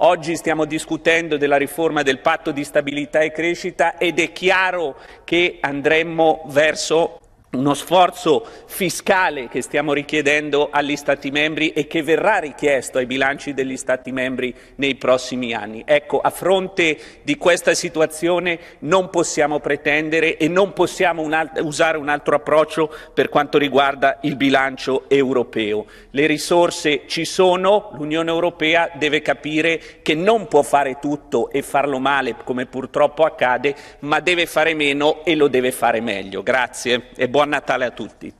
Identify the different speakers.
Speaker 1: Oggi stiamo discutendo della riforma del patto di stabilità e crescita ed è chiaro che andremmo verso uno sforzo fiscale che stiamo richiedendo agli Stati membri e che verrà richiesto ai bilanci degli Stati membri nei prossimi anni. Ecco, a fronte di questa situazione non possiamo pretendere e non possiamo un alt- usare un altro approccio per quanto riguarda il bilancio europeo. Le risorse ci sono, l'Unione Europea deve capire che non può fare tutto e farlo male, come purtroppo accade, ma deve fare meno e lo deve fare meglio. Grazie e buona Buon Natale a tutti.